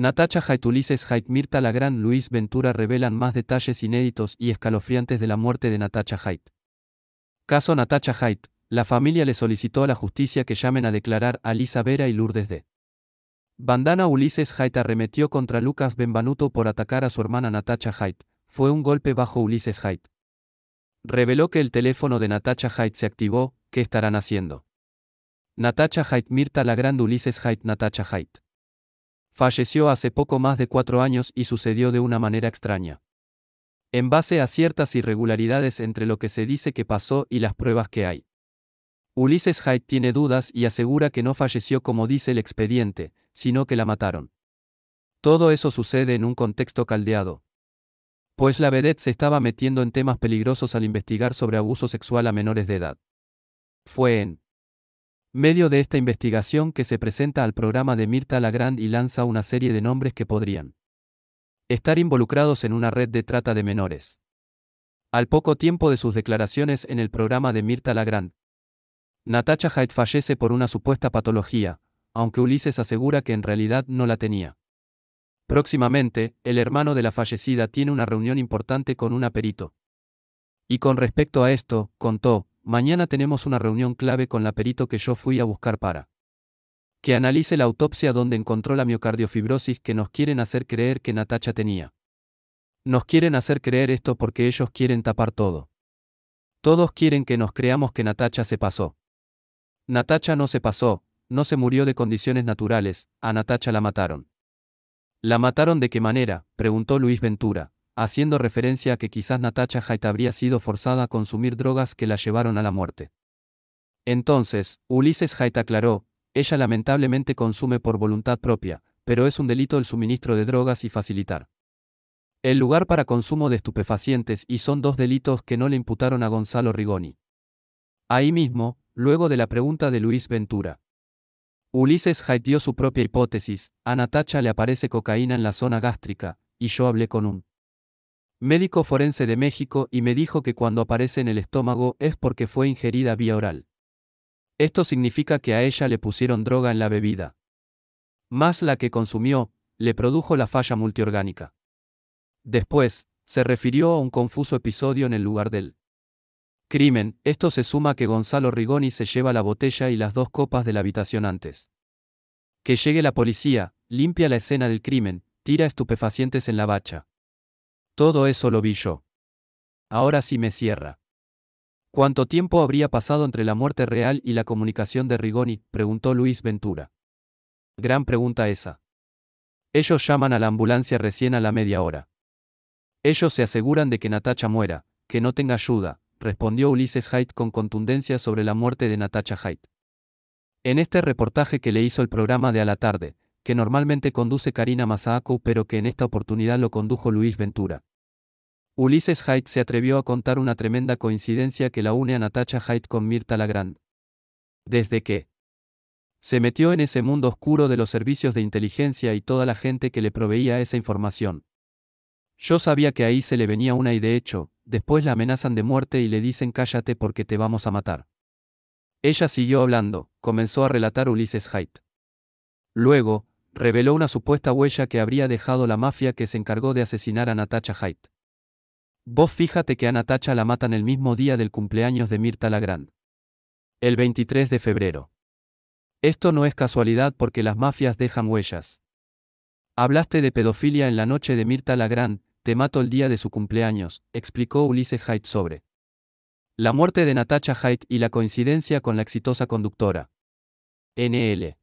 Natacha Ulises Mirta Mirta Gran Luis Ventura revelan más detalles inéditos y escalofriantes de la muerte de Natacha Haidt. Caso Natacha Haidt, la familia le solicitó a la justicia que llamen a declarar a Lisa Vera y Lourdes D. Bandana Ulises Haidt arremetió contra Lucas Benbanuto por atacar a su hermana Natacha Haidt. Fue un golpe bajo Ulises Haidt. Reveló que el teléfono de Natacha Haidt se activó, ¿qué estarán haciendo? Natacha Haidt Mirta Lagrán, Ulises Haidt Natacha Haidt. Falleció hace poco más de cuatro años y sucedió de una manera extraña. En base a ciertas irregularidades entre lo que se dice que pasó y las pruebas que hay. Ulises Hyde tiene dudas y asegura que no falleció como dice el expediente, sino que la mataron. Todo eso sucede en un contexto caldeado. Pues la vedette se estaba metiendo en temas peligrosos al investigar sobre abuso sexual a menores de edad. Fue en medio de esta investigación que se presenta al programa de Mirta Lagrand y lanza una serie de nombres que podrían estar involucrados en una red de trata de menores. Al poco tiempo de sus declaraciones en el programa de Mirta Lagrand, Natacha Haidt fallece por una supuesta patología, aunque Ulises asegura que en realidad no la tenía. Próximamente, el hermano de la fallecida tiene una reunión importante con un perito. Y con respecto a esto, contó, Mañana tenemos una reunión clave con la perito que yo fui a buscar para que analice la autopsia donde encontró la miocardiofibrosis que nos quieren hacer creer que Natacha tenía. Nos quieren hacer creer esto porque ellos quieren tapar todo. Todos quieren que nos creamos que Natacha se pasó. Natacha no se pasó, no se murió de condiciones naturales, a Natacha la mataron. ¿La mataron de qué manera? preguntó Luis Ventura, haciendo referencia a que quizás Natacha Haidt habría sido forzada a consumir drogas que la llevaron a la muerte. Entonces, Ulises Haidt aclaró, ella lamentablemente consume por voluntad propia, pero es un delito el suministro de drogas y facilitar. El lugar para consumo de estupefacientes y son dos delitos que no le imputaron a Gonzalo Rigoni. Ahí mismo, luego de la pregunta de Luis Ventura. Ulises Haidt dio su propia hipótesis, a Natacha le aparece cocaína en la zona gástrica, y yo hablé con un médico forense de México, y me dijo que cuando aparece en el estómago es porque fue ingerida vía oral. Esto significa que a ella le pusieron droga en la bebida. Más la que consumió, le produjo la falla multiorgánica. Después, se refirió a un confuso episodio en el lugar del crimen, esto se suma que Gonzalo Rigoni se lleva la botella y las dos copas de la habitación antes. Que llegue la policía, limpia la escena del crimen, tira estupefacientes en la bacha. Todo eso lo vi yo. Ahora sí me cierra. ¿Cuánto tiempo habría pasado entre la muerte real y la comunicación de Rigoni? preguntó Luis Ventura. Gran pregunta esa. Ellos llaman a la ambulancia recién a la media hora. Ellos se aseguran de que Natacha muera, que no tenga ayuda, respondió Ulises Haidt con contundencia sobre la muerte de Natacha Haidt. En este reportaje que le hizo el programa de a la tarde, que normalmente conduce Karina Masako, pero que en esta oportunidad lo condujo Luis Ventura. Ulises Haidt se atrevió a contar una tremenda coincidencia que la une a Natacha Haidt con Mirta Lagrand. Desde que se metió en ese mundo oscuro de los servicios de inteligencia y toda la gente que le proveía esa información. Yo sabía que ahí se le venía una y de hecho, después la amenazan de muerte y le dicen cállate porque te vamos a matar. Ella siguió hablando, comenzó a relatar Ulises Haidt. Luego, reveló una supuesta huella que habría dejado la mafia que se encargó de asesinar a Natacha Haidt. Vos fíjate que a Natacha la matan el mismo día del cumpleaños de Mirta Lagrand, El 23 de febrero. Esto no es casualidad porque las mafias dejan huellas. Hablaste de pedofilia en la noche de Mirta Lagrand, te mato el día de su cumpleaños, explicó Ulises Haidt sobre. La muerte de Natacha Haidt y la coincidencia con la exitosa conductora. NL.